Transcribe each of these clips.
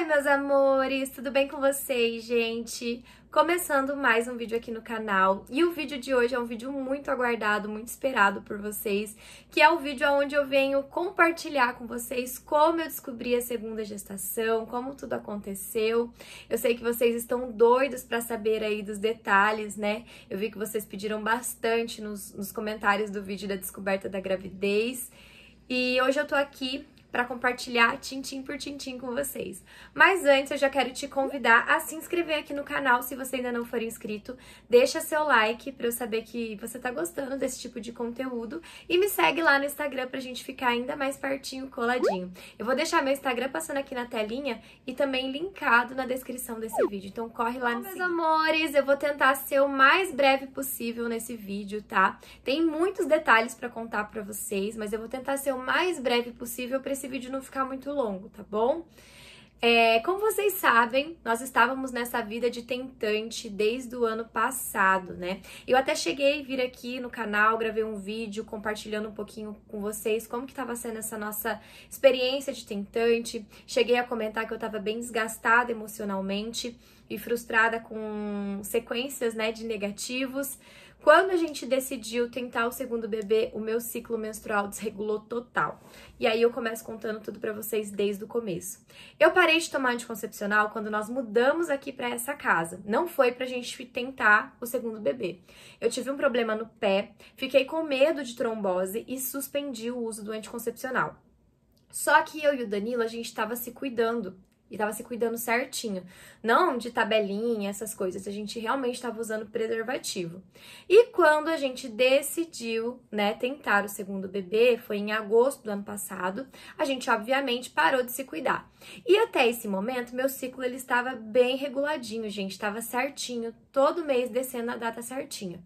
Oi, meus amores, tudo bem com vocês, gente? Começando mais um vídeo aqui no canal, e o vídeo de hoje é um vídeo muito aguardado, muito esperado por vocês, que é o vídeo onde eu venho compartilhar com vocês como eu descobri a segunda gestação, como tudo aconteceu. Eu sei que vocês estão doidos para saber aí dos detalhes, né? Eu vi que vocês pediram bastante nos, nos comentários do vídeo da descoberta da gravidez, e hoje eu tô aqui para compartilhar tintim por tintim com vocês. Mas antes, eu já quero te convidar a se inscrever aqui no canal se você ainda não for inscrito. Deixa seu like para eu saber que você tá gostando desse tipo de conteúdo e me segue lá no Instagram pra gente ficar ainda mais pertinho, coladinho. Eu vou deixar meu Instagram passando aqui na telinha e também linkado na descrição desse vídeo. Então corre lá no Meus amores, eu vou tentar ser o mais breve possível nesse vídeo, tá? Tem muitos detalhes para contar para vocês, mas eu vou tentar ser o mais breve possível para esse esse vídeo não ficar muito longo, tá bom? É, como vocês sabem, nós estávamos nessa vida de tentante desde o ano passado, né? Eu até cheguei a vir aqui no canal, gravei um vídeo compartilhando um pouquinho com vocês como que estava sendo essa nossa experiência de tentante. Cheguei a comentar que eu estava bem desgastada emocionalmente e frustrada com sequências, né, de negativos. Quando a gente decidiu tentar o segundo bebê, o meu ciclo menstrual desregulou total. E aí eu começo contando tudo para vocês desde o começo. Eu parei de tomar anticoncepcional quando nós mudamos aqui para essa casa. Não foi pra gente tentar o segundo bebê. Eu tive um problema no pé, fiquei com medo de trombose e suspendi o uso do anticoncepcional. Só que eu e o Danilo, a gente estava se cuidando e tava se cuidando certinho. Não de tabelinha, essas coisas. A gente realmente estava usando preservativo. E quando a gente decidiu, né, tentar o segundo bebê, foi em agosto do ano passado, a gente obviamente parou de se cuidar. E até esse momento, meu ciclo ele estava bem reguladinho, gente, estava certinho, todo mês descendo a data certinha.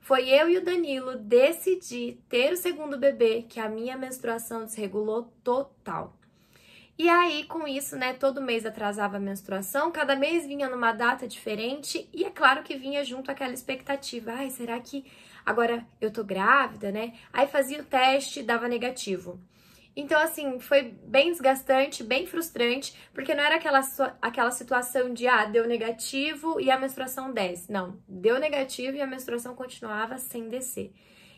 Foi eu e o Danilo decidir ter o segundo bebê que a minha menstruação desregulou total. E aí, com isso, né, todo mês atrasava a menstruação, cada mês vinha numa data diferente, e é claro que vinha junto aquela expectativa. Ai, será que agora eu tô grávida, né? Aí fazia o teste, dava negativo. Então, assim, foi bem desgastante, bem frustrante, porque não era aquela, aquela situação de, ah, deu negativo e a menstruação desce. Não, deu negativo e a menstruação continuava sem descer.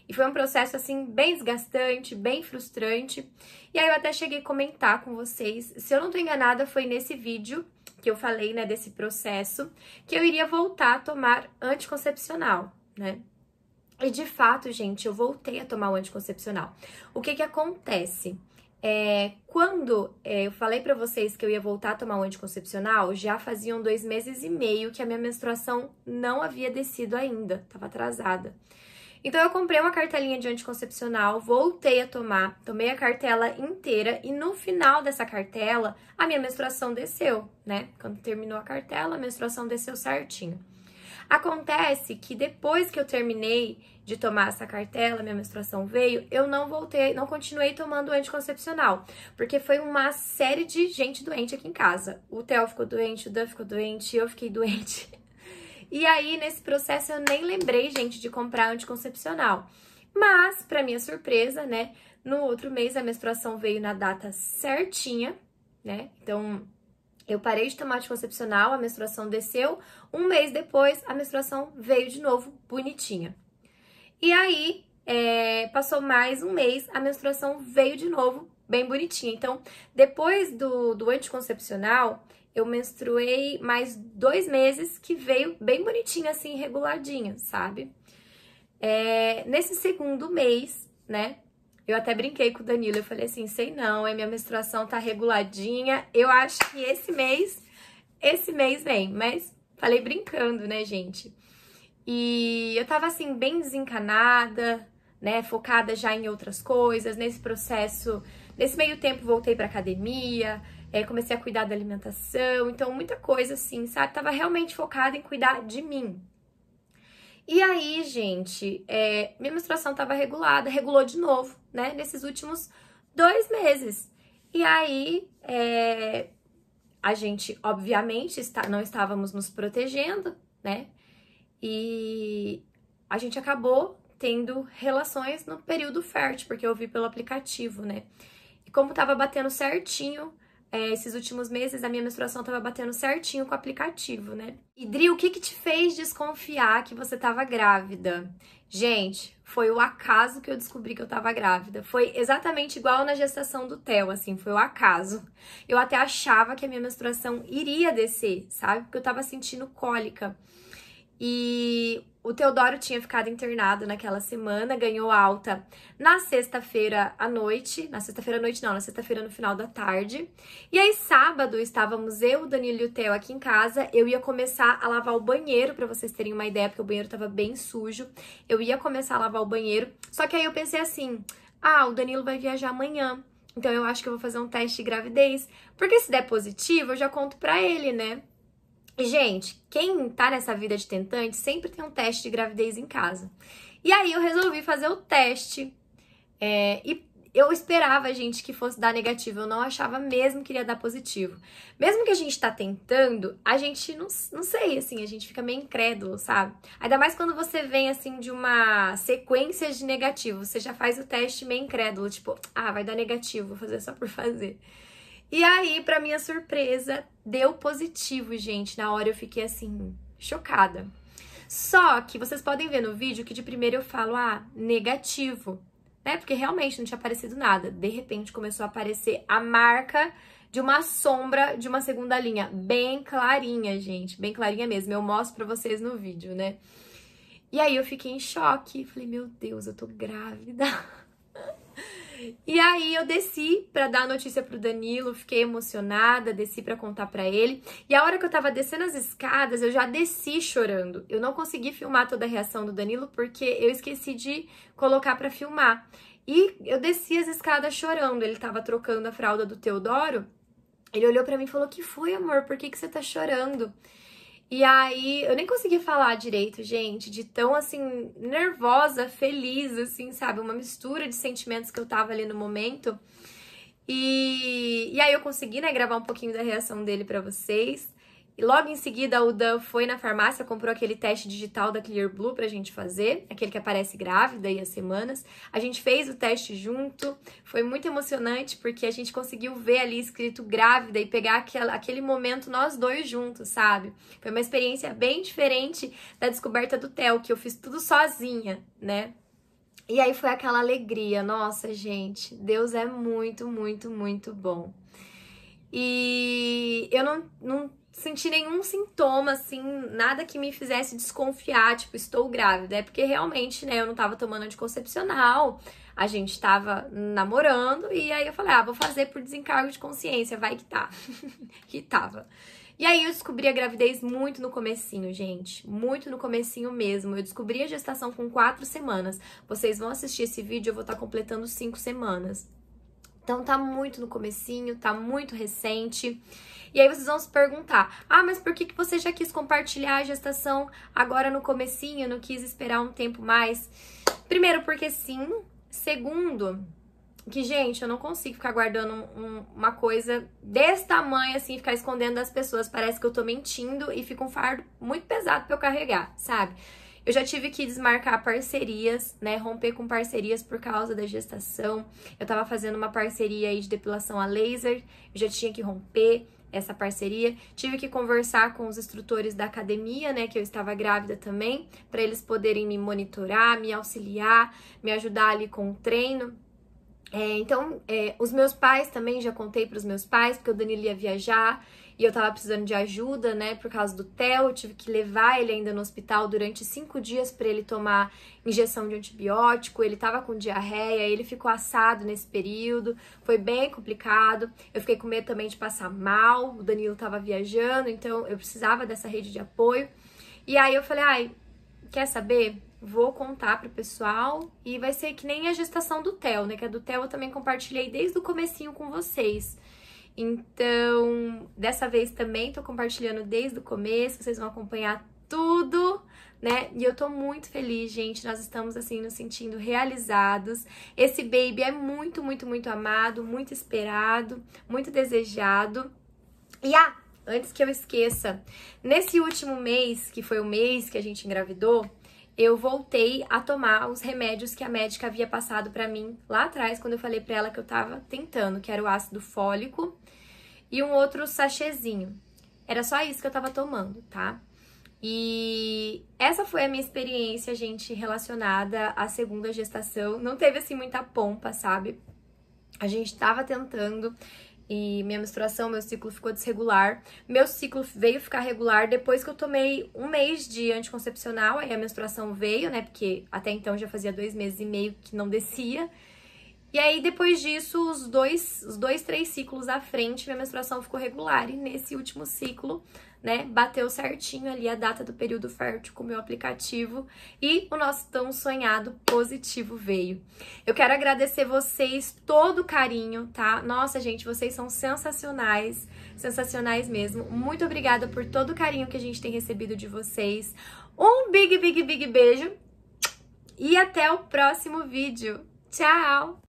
E foi um processo, assim, bem desgastante, bem frustrante. E aí eu até cheguei a comentar com vocês, se eu não tô enganada, foi nesse vídeo que eu falei, né, desse processo, que eu iria voltar a tomar anticoncepcional, né? E de fato, gente, eu voltei a tomar o anticoncepcional. O que que acontece? É, quando é, eu falei para vocês que eu ia voltar a tomar o um anticoncepcional, já faziam dois meses e meio que a minha menstruação não havia descido ainda, estava atrasada. Então eu comprei uma cartelinha de anticoncepcional, voltei a tomar, tomei a cartela inteira e no final dessa cartela a minha menstruação desceu, né? Quando terminou a cartela, a menstruação desceu certinho. Acontece que depois que eu terminei de tomar essa cartela, minha menstruação veio, eu não voltei, não continuei tomando anticoncepcional, porque foi uma série de gente doente aqui em casa. O Theo ficou doente, o Dan ficou doente, eu fiquei doente. E aí, nesse processo, eu nem lembrei, gente, de comprar anticoncepcional. Mas, para minha surpresa, né, no outro mês a menstruação veio na data certinha, né? Então, eu parei de tomar anticoncepcional, a menstruação desceu. Um mês depois, a menstruação veio de novo, bonitinha. E aí, é, passou mais um mês, a menstruação veio de novo, bem bonitinha. Então, depois do, do anticoncepcional, eu menstruei mais dois meses, que veio bem bonitinho, assim, reguladinho, sabe? É, nesse segundo mês, né? Eu até brinquei com o Danilo, eu falei assim, sei não, é minha menstruação tá reguladinha, eu acho que esse mês, esse mês vem, mas falei brincando, né, gente? E eu tava assim, bem desencanada, né, focada já em outras coisas, nesse processo, nesse meio tempo voltei pra academia, é, comecei a cuidar da alimentação, então muita coisa assim, sabe? Tava realmente focada em cuidar de mim. E aí, gente, é, minha menstruação tava regulada, regulou de novo, né? Nesses últimos dois meses. E aí, é, a gente, obviamente, está, não estávamos nos protegendo, né? E a gente acabou tendo relações no período fértil, porque eu vi pelo aplicativo, né? E como tava batendo certinho é, esses últimos meses a minha menstruação estava batendo certinho com o aplicativo, né? Idri, o que que te fez desconfiar que você estava grávida? Gente, foi o acaso que eu descobri que eu estava grávida. Foi exatamente igual na gestação do Theo, assim, foi o acaso. Eu até achava que a minha menstruação iria descer, sabe? Porque eu estava sentindo cólica. E o Teodoro tinha ficado internado naquela semana, ganhou alta na sexta-feira à noite. Na sexta-feira à noite, não, na sexta-feira no final da tarde. E aí, sábado, estávamos eu, Danilo e o Theo aqui em casa. Eu ia começar a lavar o banheiro, para vocês terem uma ideia, porque o banheiro estava bem sujo. Eu ia começar a lavar o banheiro. Só que aí eu pensei assim: ah, o Danilo vai viajar amanhã. Então eu acho que eu vou fazer um teste de gravidez. Porque se der positivo, eu já conto pra ele, né? Gente, quem tá nessa vida de tentante sempre tem um teste de gravidez em casa. E aí eu resolvi fazer o teste. É, e eu esperava, gente, que fosse dar negativo. Eu não achava mesmo que iria dar positivo. Mesmo que a gente tá tentando, a gente não, não sei, assim, a gente fica meio incrédulo, sabe? Ainda mais quando você vem, assim, de uma sequência de negativo. Você já faz o teste meio incrédulo, tipo, ah, vai dar negativo, vou fazer só por fazer. E aí, para minha surpresa, deu positivo, gente. Na hora eu fiquei assim, chocada. Só que vocês podem ver no vídeo que de primeiro eu falo, ah, negativo, né? Porque realmente não tinha aparecido nada. De repente começou a aparecer a marca de uma sombra de uma segunda linha, bem clarinha, gente, bem clarinha mesmo. Eu mostro para vocês no vídeo, né? E aí eu fiquei em choque, falei, meu Deus, eu tô grávida. E aí eu desci para dar a notícia pro Danilo, fiquei emocionada, desci para contar para ele. E a hora que eu tava descendo as escadas, eu já desci chorando. Eu não consegui filmar toda a reação do Danilo porque eu esqueci de colocar para filmar. E eu desci as escadas chorando. Ele tava trocando a fralda do Teodoro. Ele olhou para mim e falou: "Que foi, amor? Por que que você tá chorando?" E aí, eu nem consegui falar direito, gente, de tão assim, nervosa, feliz, assim, sabe? Uma mistura de sentimentos que eu tava ali no momento. E, e aí eu consegui, né, gravar um pouquinho da reação dele para vocês. E logo em seguida, o Dan foi na farmácia, comprou aquele teste digital da Clear Blue pra gente fazer, aquele que aparece grávida e as semanas. A gente fez o teste junto, foi muito emocionante porque a gente conseguiu ver ali escrito grávida e pegar aquele momento nós dois juntos, sabe? Foi uma experiência bem diferente da descoberta do Theo, que eu fiz tudo sozinha, né? E aí foi aquela alegria, nossa gente, Deus é muito, muito, muito bom. E eu não, não senti nenhum sintoma, assim, nada que me fizesse desconfiar, tipo, estou grávida. É porque realmente, né, eu não tava tomando anticoncepcional, a gente tava namorando, e aí eu falei, ah, vou fazer por desencargo de consciência, vai que tá. que tava. E aí eu descobri a gravidez muito no comecinho, gente. Muito no comecinho mesmo. Eu descobri a gestação com quatro semanas. Vocês vão assistir esse vídeo, eu vou estar tá completando cinco semanas. Então tá muito no comecinho, tá muito recente. E aí vocês vão se perguntar: "Ah, mas por que que você já quis compartilhar a gestação agora no comecinho, não quis esperar um tempo mais?" Primeiro porque sim, segundo, que, gente, eu não consigo ficar guardando um, uma coisa desse tamanho, assim, ficar escondendo das pessoas. Parece que eu tô mentindo e fica um fardo muito pesado pra eu carregar, sabe? Eu já tive que desmarcar parcerias, né? Romper com parcerias por causa da gestação. Eu tava fazendo uma parceria aí de depilação a laser, eu já tinha que romper essa parceria. Tive que conversar com os instrutores da academia, né, que eu estava grávida também, para eles poderem me monitorar, me auxiliar, me ajudar ali com o treino. É, então, é, os meus pais também já contei para os meus pais, porque o Danilo ia viajar, e eu tava precisando de ajuda, né, por causa do TEL, eu tive que levar ele ainda no hospital durante cinco dias para ele tomar injeção de antibiótico, ele tava com diarreia, ele ficou assado nesse período, foi bem complicado, eu fiquei com medo também de passar mal, o Danilo tava viajando, então eu precisava dessa rede de apoio, e aí eu falei, ai, quer saber? Vou contar pro pessoal e vai ser que nem a gestação do TEL, né? Que a do TEL eu também compartilhei desde o comecinho com vocês. Então, dessa vez também tô compartilhando desde o começo, vocês vão acompanhar tudo, né? E eu tô muito feliz, gente. Nós estamos assim nos sentindo realizados. Esse baby é muito, muito, muito amado, muito esperado, muito desejado. E ah, antes que eu esqueça, nesse último mês, que foi o mês que a gente engravidou, eu voltei a tomar os remédios que a médica havia passado para mim lá atrás, quando eu falei para ela que eu estava tentando, que era o ácido fólico e um outro sachêzinho. Era só isso que eu estava tomando, tá? E essa foi a minha experiência, gente, relacionada à segunda gestação. Não teve assim muita pompa, sabe? A gente estava tentando e minha menstruação, meu ciclo ficou desregular. Meu ciclo veio ficar regular depois que eu tomei um mês de anticoncepcional, aí a menstruação veio, né? Porque até então já fazia dois meses e meio que não descia. E aí, depois disso, os dois, os dois, três ciclos à frente, minha menstruação ficou regular. E nesse último ciclo, né? Bateu certinho ali a data do período fértil com o meu aplicativo e o nosso tão sonhado positivo veio. Eu quero agradecer vocês todo o carinho, tá? Nossa, gente, vocês são sensacionais, sensacionais mesmo. Muito obrigada por todo o carinho que a gente tem recebido de vocês. Um big, big, big beijo e até o próximo vídeo. Tchau!